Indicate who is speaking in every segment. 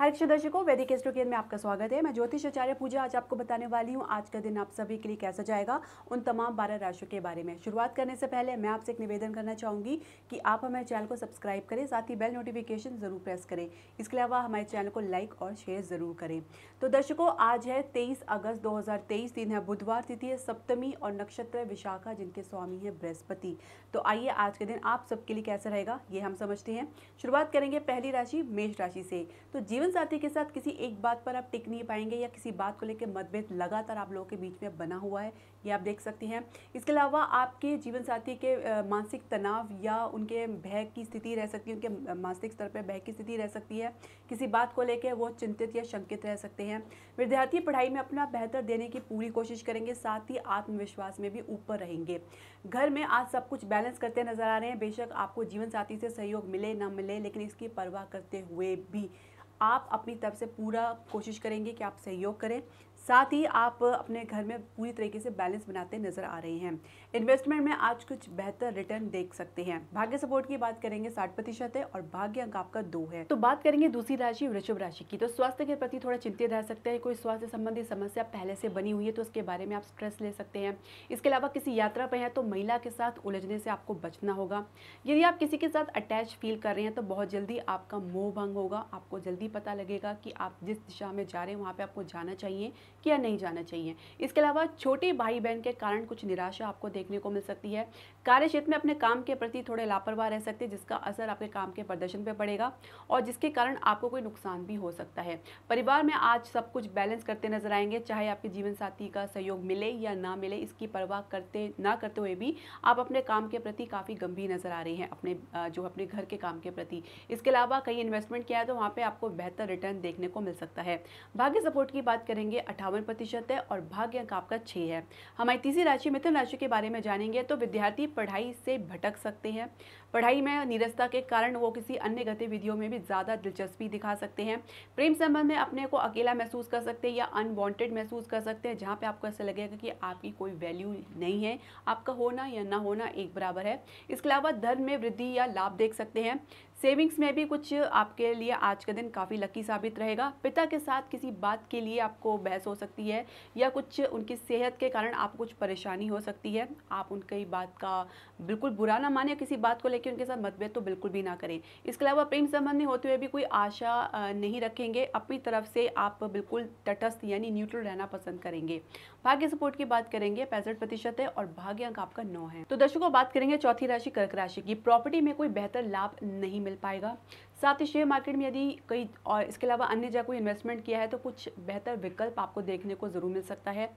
Speaker 1: हर कृष्ण दर्शकों वैदिक के केयर में आपका स्वागत है मैं ज्योतिष आचार्य पूजा आज आपको बताने वाली हूँ आज का दिन आप सभी के लिए कैसा जाएगा उन तमाम बारह राशियों के बारे में शुरुआत करने से पहले मैं आपसे एक निवेदन करना चाहूँगी कि आप हमारे चैनल को सब्सक्राइब करें साथ ही बेल नोटिफिकेशन ज़रूर प्रेस करें इसके अलावा हमारे चैनल को लाइक और शेयर ज़रूर करें तो दर्शकों आज है तेईस अगस्त दो दिन है बुधवार तिथि है सप्तमी और नक्षत्र विशाखा जिनके स्वामी है बृहस्पति तो आइए आज का दिन आप सबके लिए कैसा रहेगा ये हम समझते हैं शुरुआत करेंगे पहली राशि मेष राशि से तो जीवन जीवन साथी के साथ किसी एक बात पर आप टिक नहीं पाएंगे या किसी बात को लेकर मतभेद लगातार आप लोगों के बीच में बना हुआ है ये आप देख सकते हैं इसके अलावा आपके जीवन साथी के मानसिक तनाव या उनके भय की स्थिति रह सकती है उनके मानसिक स्तर पर भय की स्थिति रह सकती है किसी बात को लेकर वो चिंतित या शंकित रह सकते हैं विद्यार्थी पढ़ाई में अपना बेहतर देने की पूरी कोशिश करेंगे साथ ही आत्मविश्वास में भी ऊपर रहेंगे घर में आज सब कुछ बैलेंस करते नजर आ रहे हैं बेशक आपको जीवन साथी से सहयोग मिले ना मिले लेकिन इसकी परवाह करते हुए भी आप अपनी तरफ से पूरा कोशिश करेंगे कि आप सहयोग करें साथ ही आप अपने घर में पूरी तरीके से बैलेंस बनाते नजर आ रहे हैं इन्वेस्टमेंट में आज कुछ बेहतर रिटर्न देख सकते हैं भाग्य सपोर्ट की बात करेंगे साठ प्रतिशत है और भाग्य अंक आपका दो है तो बात करेंगे दूसरी राशि वृषभ राशि की तो स्वास्थ्य के प्रति थोड़ा चिंतित रह सकते हैं कोई स्वास्थ्य संबंधी समस्या पहले से बनी हुई है तो उसके बारे में आप स्ट्रेस ले सकते हैं इसके अलावा किसी यात्रा पर है तो महिला के साथ उलझने से आपको बचना होगा यदि आप किसी के साथ अटैच फील कर रहे हैं तो बहुत जल्दी आपका मोह भंग होगा आपको जल्दी पता लगेगा कि आप जिस दिशा में जा रहे हैं वहाँ पर आपको जाना चाहिए किया नहीं जाना चाहिए इसके अलावा छोटे भाई बहन के कारण कुछ निराशा आपको देखने को मिल सकती है कार्य क्षेत्र में अपने काम के प्रति थोड़े लापरवाह रह सकते हैं जिसका असर आपके काम के प्रदर्शन पर पड़ेगा और जिसके कारण आपको कोई नुकसान भी हो सकता है परिवार में आज सब कुछ बैलेंस करते नजर आएंगे चाहे आपके जीवन साथी का सहयोग मिले या ना मिले इसकी परवाह करते ना करते हुए भी आप अपने काम के प्रति काफ़ी गंभीर नजर आ रहे हैं अपने जो अपने घर के काम के प्रति इसके अलावा कहीं इन्वेस्टमेंट किया है तो वहाँ पर आपको बेहतर रिटर्न देखने को मिल सकता है भाग्य सपोर्ट की बात करेंगे अठावन अट्ठावन प्रतिशत है और भाग्य अंक आपका छः है हमारी तीसरी राशि मिथुन राशि के बारे में जानेंगे तो विद्यार्थी पढ़ाई से भटक सकते हैं पढ़ाई में निरस्ता के कारण वो किसी अन्य गतिविधियों में भी ज़्यादा दिलचस्पी दिखा सकते हैं प्रेम संबंध में अपने को अकेला महसूस कर सकते हैं या अनवांटेड महसूस कर सकते हैं जहाँ पे आपको ऐसा लगेगा कि आपकी कोई वैल्यू नहीं है आपका होना या ना होना एक बराबर है इसके अलावा धन में वृद्धि या लाभ देख सकते हैं सेविंग्स में भी कुछ आपके लिए आज का दिन काफ़ी लकी साबित रहेगा पिता के साथ किसी बात के लिए आपको बहस हो सकती है या कुछ उनकी सेहत के कारण आपको कुछ परेशानी हो सकती है आप उनकी बात का बिल्कुल बुरा ना माने किसी बात को लेकर उनके साथ मतभेद तो बिल्कुल भी ना करें इसके अलावा प्रेम संबंध में होते हुए भी कोई आशा नहीं रखेंगे अपनी तरफ से आप बिल्कुल तटस्थ यानी न्यूट्रल रहना पसंद करेंगे भाग्य सपोर्ट की बात करेंगे पैंसठ प्रतिशत है और भाग्य अंक आपका नौ है तो दर्शकों बात करेंगे चौथी राशि कर्क राशि की प्रॉपर्टी में कोई बेहतर लाभ नहीं मिल पाएगा साथ ही शेयर मार्केट में यदि कई और इसके अलावा अन्य जगह कोई इन्वेस्टमेंट किया है तो कुछ बेहतर विकल्प आपको देखने को ज़रूर मिल सकता है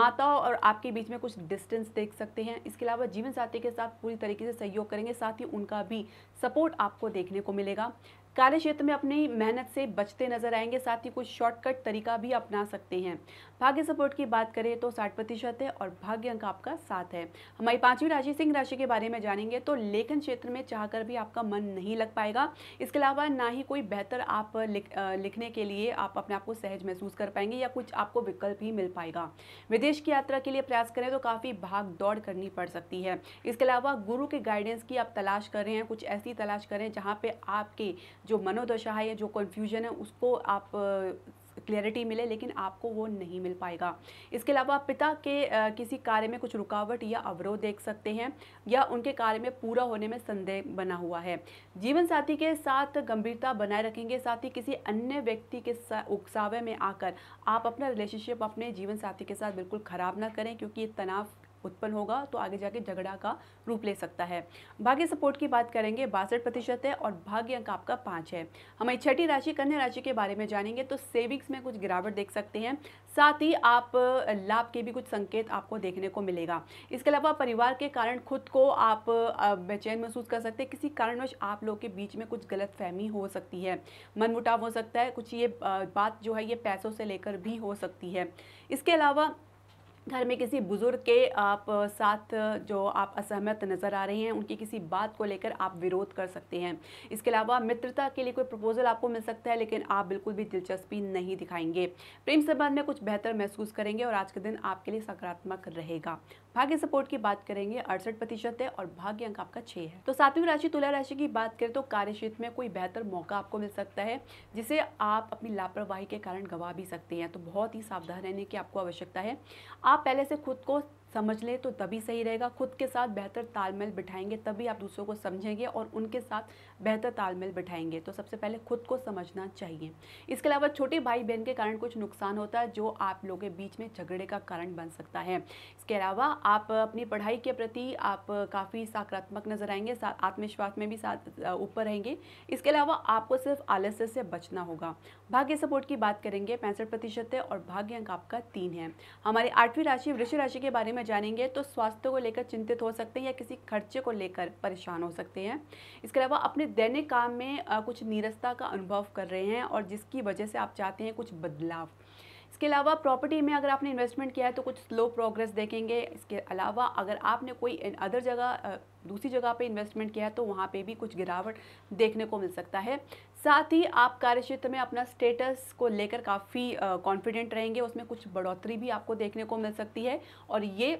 Speaker 1: माता और आपके बीच में कुछ डिस्टेंस देख सकते हैं इसके अलावा जीवन साथी के साथ पूरी तरीके से सहयोग करेंगे साथ ही उनका भी सपोर्ट आपको देखने को मिलेगा कार्य क्षेत्र में अपनी मेहनत से बचते नजर आएंगे साथ ही कुछ शॉर्टकट तरीका भी अपना सकते हैं भाग्य सपोर्ट की बात करें तो साठ प्रतिशत है और भाग्य अंक आपका सात है हमारी पांचवी राशि सिंह राशि के बारे में जानेंगे तो लेखन क्षेत्र में कर भी आपका मन नहीं लग पाएगा इसके अलावा ना ही कोई बेहतर आप लिख, लिखने के लिए आप अपने आप को सहज महसूस कर पाएंगे या कुछ आपको विकल्प ही मिल पाएगा विदेश की यात्रा के लिए प्रयास करें तो काफ़ी भाग दौड़ करनी पड़ सकती है इसके अलावा गुरु के गाइडेंस की आप तलाश कर रहे हैं कुछ ऐसी तलाश करें जहाँ पे आपके जो मनोदशा है जो कन्फ्यूजन है उसको आप क्लियरिटी मिले लेकिन आपको वो नहीं मिल पाएगा इसके अलावा पिता के किसी कार्य में कुछ रुकावट या अवरोध देख सकते हैं या उनके कार्य में पूरा होने में संदेह बना हुआ है जीवन साथी के साथ गंभीरता बनाए रखेंगे साथ ही किसी अन्य व्यक्ति के उकसावे में आकर आप अपना रिलेशनशिप अपने जीवन साथी के साथ बिल्कुल ख़राब ना करें क्योंकि ये तनाव उत्पन्न होगा तो आगे जाके झगड़ा का रूप ले सकता है भाग्य सपोर्ट की बात करेंगे बासठ प्रतिशत है और भाग्य अंक आपका पाँच है हमारी छठी राशि कन्या राशि के बारे में जानेंगे तो सेविंग्स में कुछ गिरावट देख सकते हैं साथ ही आप लाभ के भी कुछ संकेत आपको देखने को मिलेगा इसके अलावा परिवार के कारण खुद को आप बेचैन महसूस कर सकते हैं किसी कारणवश आप लोग के बीच में कुछ गलत फहमी हो सकती है मनमुटाव हो सकता है कुछ ये बात जो है ये पैसों से लेकर भी हो सकती है इसके अलावा घर में किसी बुज़ुर्ग के आप साथ जो आप असहमत नज़र आ रहे हैं उनकी किसी बात को लेकर आप विरोध कर सकते हैं इसके अलावा मित्रता के लिए कोई प्रपोज़ल आपको मिल सकता है लेकिन आप बिल्कुल भी दिलचस्पी नहीं दिखाएंगे प्रेम संबंध में कुछ बेहतर महसूस करेंगे और आज के दिन आपके लिए सकारात्मक रहेगा भाग्य सपोर्ट की बात करेंगे अड़सठ प्रतिशत है और भाग्य अंक आपका छः है तो सातवीं राशि तुला राशि की बात करें तो कार्य क्षेत्र में कोई बेहतर मौका आपको मिल सकता है जिसे आप अपनी लापरवाही के कारण गवा भी सकते हैं तो बहुत ही सावधान रहने की आपको आवश्यकता है आप आप पहले से खुद को समझ लें तो तभी सही रहेगा खुद के साथ बेहतर तालमेल बिठाएंगे तभी आप दूसरों को समझेंगे और उनके साथ बेहतर तालमेल बिठाएंगे तो सबसे पहले खुद को समझना चाहिए इसके अलावा छोटे भाई बहन के कारण कुछ नुकसान होता है जो आप लोगों के बीच में झगड़े का कारण बन सकता है इसके अलावा आप अपनी पढ़ाई के प्रति आप काफ़ी सकारात्मक नजर आएंगे आत्मविश्वास में भी साथ ऊपर रहेंगे इसके अलावा आपको सिर्फ आलस्य से बचना होगा भाग्य सपोर्ट की बात करेंगे पैंसठ प्रतिशत है और भाग्य अंक आपका तीन है हमारी आठवीं राशि वृक्ष राशि के बारे में में जानेंगे तो स्वास्थ्य को लेकर चिंतित हो सकते हैं या किसी खर्चे को लेकर परेशान हो सकते हैं इसके अलावा अपने दैनिक काम में कुछ नीरसता का अनुभव कर रहे हैं और जिसकी वजह से आप चाहते हैं कुछ बदलाव इसके अलावा प्रॉपर्टी में अगर आपने इन्वेस्टमेंट किया है तो कुछ स्लो प्रोग्रेस देखेंगे इसके अलावा अगर आपने कोई अदर जगह दूसरी जगह पे इन्वेस्टमेंट किया है तो वहाँ पे भी कुछ गिरावट देखने को मिल सकता है साथ ही आप कार्य क्षेत्र में अपना स्टेटस को लेकर काफ़ी कॉन्फिडेंट रहेंगे उसमें कुछ बढ़ोतरी भी आपको देखने को मिल सकती है और ये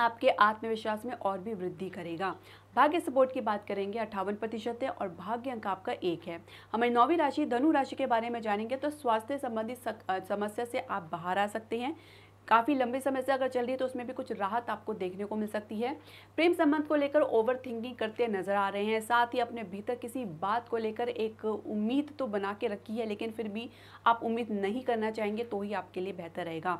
Speaker 1: आपके आत्मविश्वास में और भी वृद्धि करेगा भाग्य सपोर्ट की बात करेंगे अट्ठावन प्रतिशत है और भाग्य अंक आपका एक है हमारी नौवीं राशि धनु राशि के बारे में जानेंगे तो स्वास्थ्य संबंधी समस्या से आप बाहर आ सकते हैं काफ़ी लंबे समय से अगर चल रही है तो उसमें भी कुछ राहत आपको देखने को मिल सकती है प्रेम संबंध को लेकर ओवर थिंकिंग करते नजर आ रहे हैं साथ ही अपने भीतर किसी बात को लेकर एक उम्मीद तो बना के रखी है लेकिन फिर भी आप उम्मीद नहीं करना चाहेंगे तो ही आपके लिए बेहतर रहेगा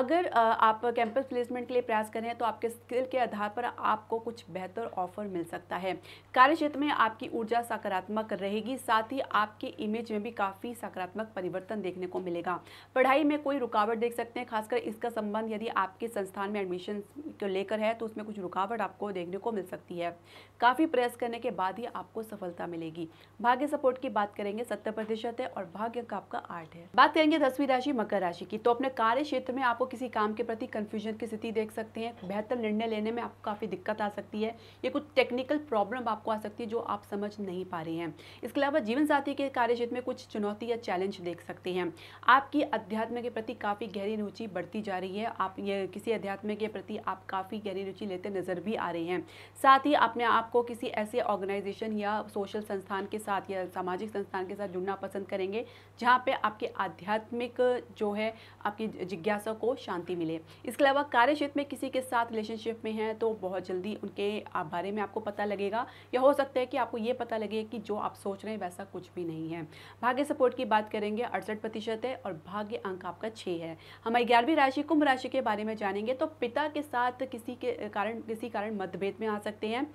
Speaker 1: अगर आप कैंपस प्लेसमेंट के लिए प्रयास कर रहे हैं तो आपके स्किल के आधार पर आपको कुछ बेहतर ऑफर मिल सकता है कार्य क्षेत्र में आपकी ऊर्जा सकारात्मक रहेगी साथ ही आपके इमेज में भी काफ़ी सकारात्मक परिवर्तन देखने को मिलेगा पढ़ाई में कोई रुकावट देख सकते हैं खासकर इस इसका संबंध यदि आपके संस्थान में एडमिशन को लेकर है तो उसमें कुछ रुकावट आपको देखने को मिल सकती है काफ़ी प्रयास करने के बाद ही आपको सफलता मिलेगी भाग्य सपोर्ट की बात करेंगे सत्तर प्रतिशत है और भाग्य का आपका आठ है बात करेंगे दसवीं राशि मकर राशि की तो अपने कार्य क्षेत्र में आपको किसी काम के प्रति कन्फ्यूजन की स्थिति देख सकते हैं बेहतर निर्णय लेने में आपको काफ़ी दिक्कत आ सकती है ये कुछ टेक्निकल प्रॉब्लम आपको आ सकती है जो आप समझ नहीं पा रहे हैं इसके अलावा जीवन साथी के कार्य क्षेत्र में कुछ चुनौती या चैलेंज देख सकते हैं आपकी अध्यात्म के प्रति काफ़ी गहरी रुचि बढ़ती जा जा रही है आप ये किसी अध्यात्म के प्रति आप काफ़ी गहरी रुचि लेते नज़र भी आ रहे हैं साथ ही अपने आप को किसी ऐसे ऑर्गेनाइजेशन या सोशल संस्थान के साथ या सामाजिक संस्थान के साथ जुड़ना पसंद करेंगे जहाँ पर आपके आध्यात्मिक जो है आपकी जिज्ञासा को शांति मिले इसके अलावा कार्य क्षेत्र में किसी के साथ रिलेशनशिप में हैं तो बहुत जल्दी उनके बारे में आपको पता लगेगा या हो सकता है कि आपको ये पता लगे कि जो आप सोच रहे हैं वैसा कुछ भी नहीं है भाग्य सपोर्ट की बात करेंगे अड़सठ प्रतिशत है और भाग्य अंक आपका छः है हमारी ग्यारहवीं राशि राशि कुंभ राशि के बारे में जानेंगे तो पिता के साथ किसी के कारण किसी कारण मतभेद में आ सकते हैं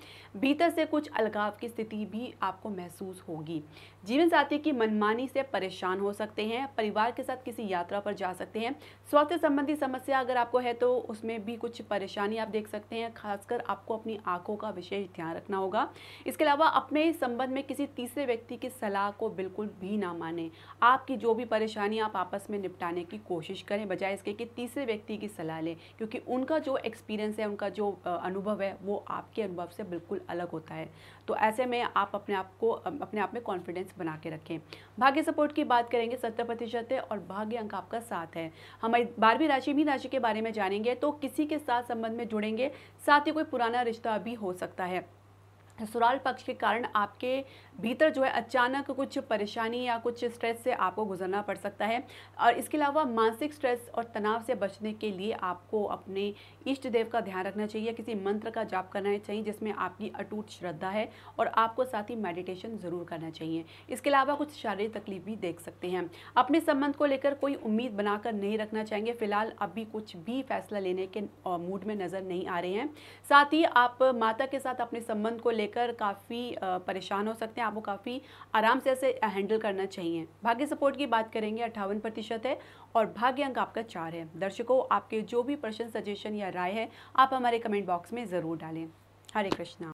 Speaker 1: भीतर से कुछ अलगाव की स्थिति भी आपको महसूस होगी जीवन साथी की मनमानी से परेशान हो सकते हैं परिवार के साथ किसी यात्रा पर जा सकते हैं स्वास्थ्य संबंधी समस्या अगर आपको है तो उसमें भी कुछ परेशानी आप देख सकते हैं खासकर आपको अपनी आंखों का विशेष ध्यान रखना होगा इसके अलावा अपने संबंध में किसी तीसरे व्यक्ति की सलाह को बिल्कुल भी ना माने आपकी जो भी परेशानी आप आपस में निपटाने की कोशिश करें बजाय इसके कि तीसरे दूसरे व्यक्ति की सलाह लें क्योंकि उनका जो एक्सपीरियंस है उनका जो अनुभव है वो आपके अनुभव से बिल्कुल अलग होता है तो ऐसे में आप अपने आप को अपने आप में कॉन्फिडेंस बना के रखें भाग्य सपोर्ट की बात करेंगे सत्तर प्रतिशत है और भाग्य अंक आपका साथ है हमारी बारहवीं राशि भी राशि के बारे में जानेंगे तो किसी के साथ संबंध में जुड़ेंगे साथ ही कोई पुराना रिश्ता भी हो सकता है ससुराल पक्ष के कारण आपके भीतर जो है अचानक कुछ परेशानी या कुछ स्ट्रेस से आपको गुजरना पड़ सकता है और इसके अलावा मानसिक स्ट्रेस और तनाव से बचने के लिए आपको अपने इष्ट देव का ध्यान रखना चाहिए किसी मंत्र का जाप करना चाहिए जिसमें आपकी अटूट श्रद्धा है और आपको साथ ही मेडिटेशन ज़रूर करना चाहिए इसके अलावा कुछ शारीरिक तकलीफ भी देख सकते हैं अपने संबंध को लेकर कोई उम्मीद बनाकर नहीं रखना चाहेंगे फिलहाल अभी कुछ भी फैसला लेने के मूड में नज़र नहीं आ रहे हैं साथ ही आप माता के साथ अपने संबंध को लेकर लेकर काफ़ी परेशान हो सकते हैं आपको काफ़ी आराम से ऐसे हैंडल करना चाहिए भाग्य सपोर्ट की बात करेंगे अट्ठावन प्रतिशत है और भाग्य अंक आपका चार है दर्शकों आपके जो भी प्रश्न सजेशन या राय है आप हमारे कमेंट बॉक्स में ज़रूर डालें हरे कृष्णा